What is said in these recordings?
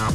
Oh,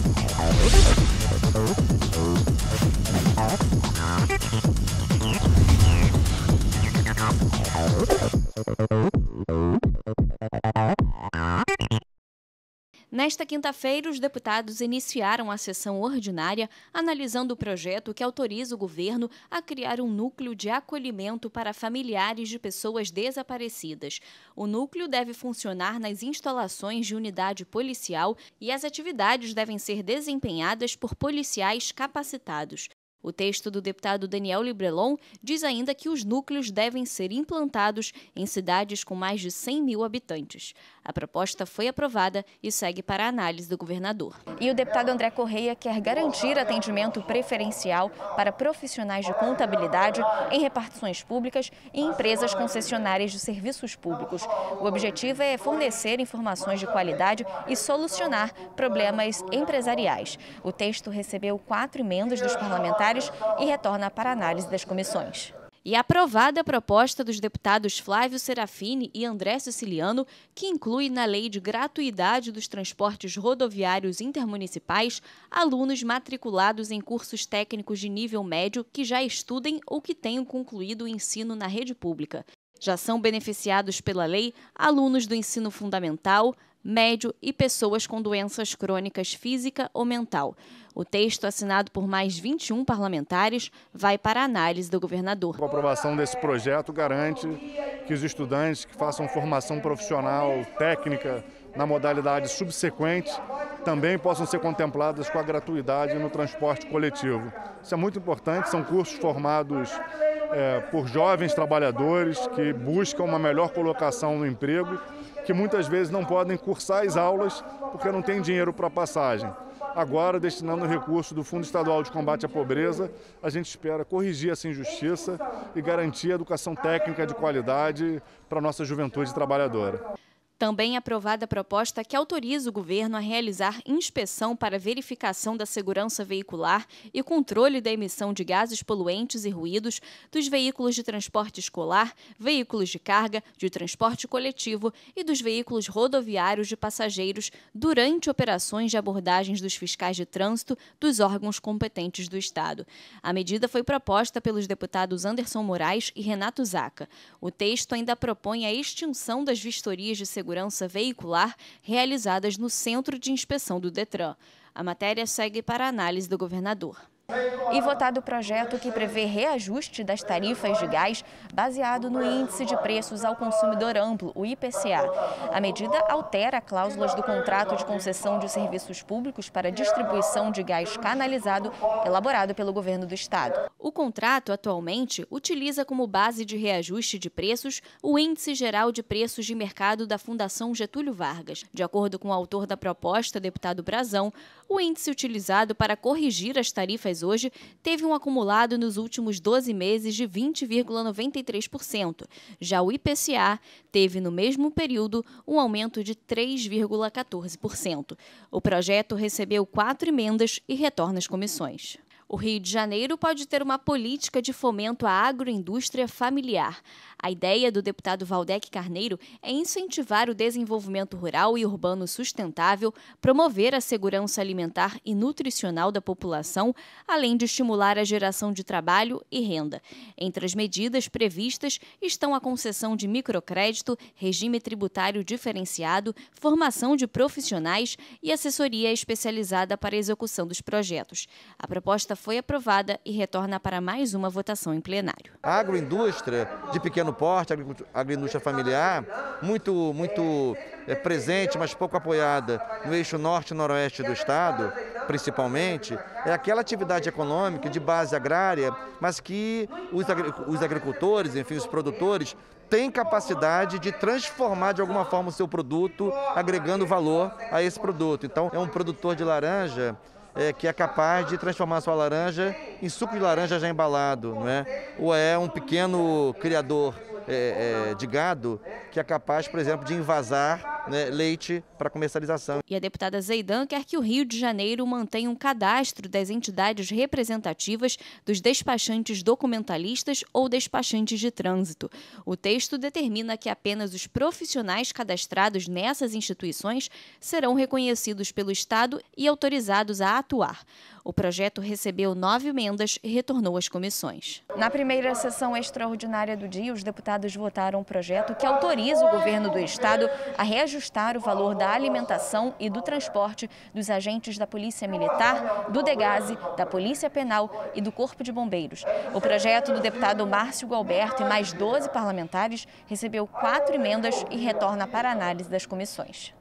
Nesta quinta-feira, os deputados iniciaram a sessão ordinária analisando o projeto que autoriza o governo a criar um núcleo de acolhimento para familiares de pessoas desaparecidas. O núcleo deve funcionar nas instalações de unidade policial e as atividades devem ser desempenhadas por policiais capacitados. O texto do deputado Daniel Librelon diz ainda que os núcleos devem ser implantados em cidades com mais de 100 mil habitantes. A proposta foi aprovada e segue para a análise do governador. E o deputado André Correia quer garantir atendimento preferencial para profissionais de contabilidade em repartições públicas e empresas concessionárias de serviços públicos. O objetivo é fornecer informações de qualidade e solucionar problemas empresariais. O texto recebeu quatro emendas dos parlamentares parlamentares e retorna para análise das comissões. E aprovada a proposta dos deputados Flávio Serafini e André Siciliano, que inclui na lei de gratuidade dos transportes rodoviários intermunicipais alunos matriculados em cursos técnicos de nível médio que já estudem ou que tenham concluído o ensino na rede pública. Já são beneficiados pela lei alunos do ensino fundamental, médio e pessoas com doenças crônicas física ou mental. O texto, assinado por mais 21 parlamentares, vai para a análise do governador. A aprovação desse projeto garante que os estudantes que façam formação profissional, técnica, na modalidade subsequente, também possam ser contempladas com a gratuidade no transporte coletivo. Isso é muito importante, são cursos formados é, por jovens trabalhadores que buscam uma melhor colocação no emprego que muitas vezes não podem cursar as aulas porque não tem dinheiro para passagem. Agora, destinando o recurso do Fundo Estadual de Combate à Pobreza, a gente espera corrigir essa injustiça e garantir a educação técnica de qualidade para a nossa juventude trabalhadora. Também aprovada a proposta que autoriza o governo a realizar inspeção para verificação da segurança veicular e controle da emissão de gases poluentes e ruídos dos veículos de transporte escolar, veículos de carga, de transporte coletivo e dos veículos rodoviários de passageiros durante operações de abordagens dos fiscais de trânsito dos órgãos competentes do Estado. A medida foi proposta pelos deputados Anderson Moraes e Renato Zaca. O texto ainda propõe a extinção das vistorias de segurança segurança veicular realizadas no Centro de Inspeção do Detran. A matéria segue para análise do governador e votado o projeto que prevê reajuste das tarifas de gás baseado no Índice de Preços ao Consumidor Amplo, o IPCA. A medida altera cláusulas do contrato de concessão de serviços públicos para distribuição de gás canalizado elaborado pelo governo do estado. O contrato atualmente utiliza como base de reajuste de preços o Índice Geral de Preços de Mercado da Fundação Getúlio Vargas. De acordo com o autor da proposta, deputado Brazão, o índice utilizado para corrigir as tarifas hoje teve um acumulado nos últimos 12 meses de 20,93%. Já o IPCA teve, no mesmo período, um aumento de 3,14%. O projeto recebeu quatro emendas e retorna às comissões. O Rio de Janeiro pode ter uma política de fomento à agroindústria familiar. A ideia do deputado Valdec Carneiro é incentivar o desenvolvimento rural e urbano sustentável, promover a segurança alimentar e nutricional da população, além de estimular a geração de trabalho e renda. Entre as medidas previstas estão a concessão de microcrédito, regime tributário diferenciado, formação de profissionais e assessoria especializada para a execução dos projetos. A proposta foi aprovada e retorna para mais uma votação em plenário. A agroindústria de pequeno porte, a agroindústria familiar, muito, muito é, presente, mas pouco apoiada no eixo norte e noroeste do estado, principalmente, é aquela atividade econômica de base agrária, mas que os, os agricultores, enfim, os produtores, têm capacidade de transformar de alguma forma o seu produto, agregando valor a esse produto. Então, é um produtor de laranja é, que é capaz de transformar sua laranja em suco de laranja já embalado, não é? Ou é um pequeno criador é, é, de gado que é capaz, por exemplo, de invasar né, leite para comercialização. E a deputada Zeidan quer que o Rio de Janeiro mantenha um cadastro das entidades representativas dos despachantes documentalistas ou despachantes de trânsito. O texto determina que apenas os profissionais cadastrados nessas instituições serão reconhecidos pelo Estado e autorizados a atuar. O projeto recebeu nove emendas e retornou às comissões. Na primeira sessão extraordinária do dia, os deputados votaram um projeto que autoriza o governo do Estado a reajustar ajustar o valor da alimentação e do transporte dos agentes da Polícia Militar, do DEGASE, da Polícia Penal e do Corpo de Bombeiros. O projeto do deputado Márcio Galberto e mais 12 parlamentares recebeu quatro emendas e retorna para análise das comissões.